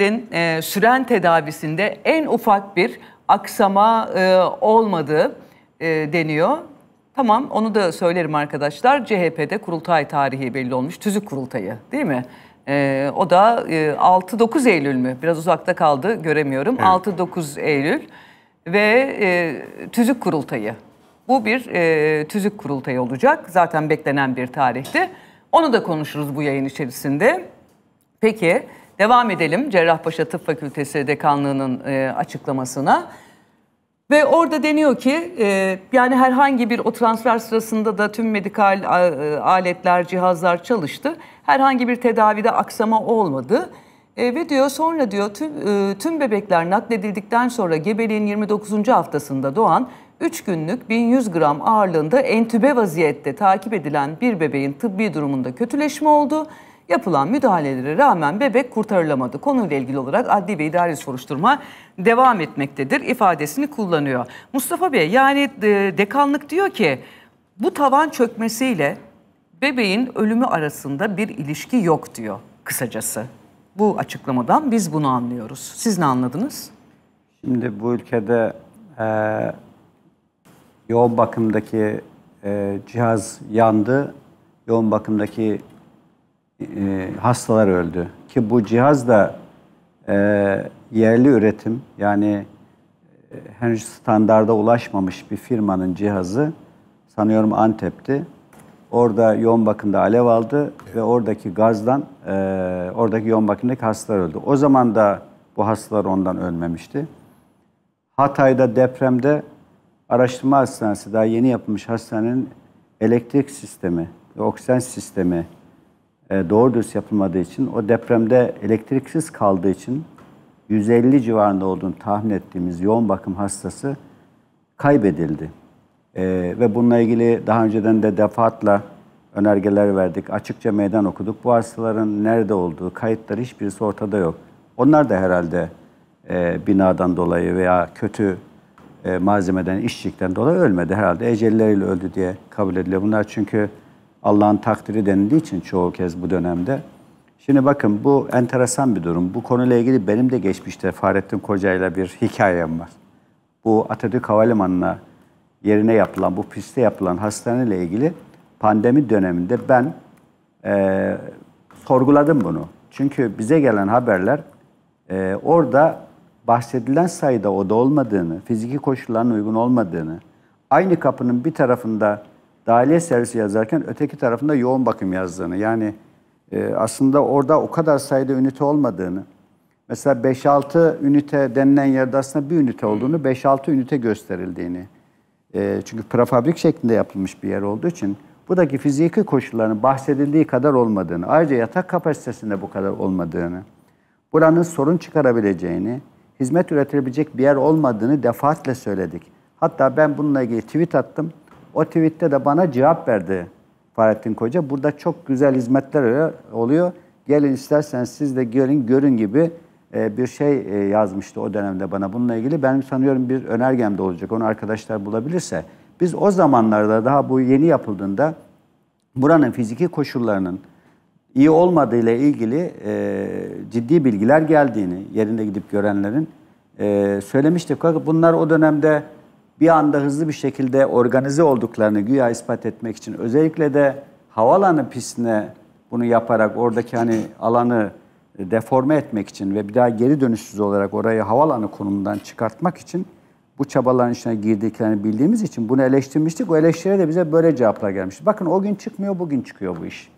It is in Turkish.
e, süren tedavisinde en ufak bir aksama e, olmadığı e, deniyor. Tamam onu da söylerim arkadaşlar. CHP'de kurultay tarihi belli olmuş. Tüzük kurultayı değil mi? E, o da e, 6-9 Eylül mü? Biraz uzakta kaldı göremiyorum. Evet. 6-9 Eylül ve e, tüzük kurultayı. Bu bir e, tüzük kurultayı olacak. Zaten beklenen bir tarihti. Onu da konuşuruz bu yayın içerisinde. Peki... Devam edelim Cerrahpaşa Tıp Fakültesi Dekanlığı'nın e, açıklamasına. Ve orada deniyor ki e, yani herhangi bir o transfer sırasında da tüm medikal e, aletler, cihazlar çalıştı. Herhangi bir tedavide aksama olmadı. E, ve diyor sonra diyor tüm, e, tüm bebekler nakledildikten sonra gebeliğin 29. haftasında doğan 3 günlük 1100 gram ağırlığında entübe vaziyette takip edilen bir bebeğin tıbbi durumunda kötüleşme oldu. Yapılan müdahalelere rağmen bebek kurtarılamadı. Konuyla ilgili olarak adli ve idari soruşturma devam etmektedir ifadesini kullanıyor. Mustafa Bey yani e, dekanlık diyor ki bu tavan çökmesiyle bebeğin ölümü arasında bir ilişki yok diyor kısacası. Bu açıklamadan biz bunu anlıyoruz. Siz ne anladınız? Şimdi bu ülkede e, yoğun bakımdaki e, cihaz yandı. Yoğun bakımdaki e, hastalar öldü. Ki bu cihaz da e, yerli üretim yani e, henüz standarda ulaşmamış bir firmanın cihazı sanıyorum Antep'ti. Orada yoğun bakımda alev aldı ve oradaki gazdan e, oradaki yoğun bakımdaki hastalar öldü. O zaman da bu hastalar ondan ölmemişti. Hatay'da depremde araştırma hastanesi daha yeni yapılmış hastanenin elektrik sistemi oksijen sistemi e, doğru dürüst yapılmadığı için o depremde elektriksiz kaldığı için 150 civarında olduğunu tahmin ettiğimiz yoğun bakım hastası kaybedildi. E, ve bununla ilgili daha önceden de defaatla önergeler verdik. Açıkça meydan okuduk. Bu hastaların nerede olduğu, kayıtları hiçbirisi ortada yok. Onlar da herhalde e, binadan dolayı veya kötü e, malzemeden, işçilikten dolayı ölmedi. Herhalde ecelleriyle öldü diye kabul ediliyor. Bunlar çünkü Allah'ın takdiri denildiği için çoğu kez bu dönemde. Şimdi bakın bu enteresan bir durum. Bu konuyla ilgili benim de geçmişte Fahrettin Koca ile bir hikayem var. Bu Atatürk Havalimanı'na yerine yapılan, bu piste yapılan hastane ile ilgili pandemi döneminde ben e, sorguladım bunu. Çünkü bize gelen haberler e, orada bahsedilen sayıda oda olmadığını, fiziki koşulların uygun olmadığını, aynı kapının bir tarafında dahiliye servisi yazarken öteki tarafında yoğun bakım yazdığını yani e, aslında orada o kadar sayıda ünite olmadığını mesela 5-6 ünite denilen yerde aslında bir ünite olduğunu 5-6 ünite gösterildiğini e, çünkü prefabrik şeklinde yapılmış bir yer olduğu için buradaki fiziki koşulların bahsedildiği kadar olmadığını ayrıca yatak kapasitesinde bu kadar olmadığını buranın sorun çıkarabileceğini hizmet üretilebilecek bir yer olmadığını defaatle söyledik. Hatta ben bununla ilgili tweet attım. O tweette de bana cevap verdi Fahrettin Koca. Burada çok güzel hizmetler oluyor. Gelin isterseniz siz de gelin görün gibi e, bir şey e, yazmıştı o dönemde bana bununla ilgili. Benim sanıyorum bir önergem de olacak. Onu arkadaşlar bulabilirse. Biz o zamanlarda daha bu yeni yapıldığında buranın fiziki koşullarının iyi olmadığı ile ilgili e, ciddi bilgiler geldiğini yerinde gidip görenlerin e, söylemiştik. Bunlar o dönemde bir anda hızlı bir şekilde organize olduklarını güya ispat etmek için özellikle de havaalanı pistine bunu yaparak oradaki hani alanı deforme etmek için ve bir daha geri dönüşsüz olarak orayı havalanı konumundan çıkartmak için bu çabaların içine girdiklerini bildiğimiz için bunu eleştirmiştik. O eleştire de bize böyle cevaplar gelmişti. Bakın o gün çıkmıyor, bugün çıkıyor bu iş.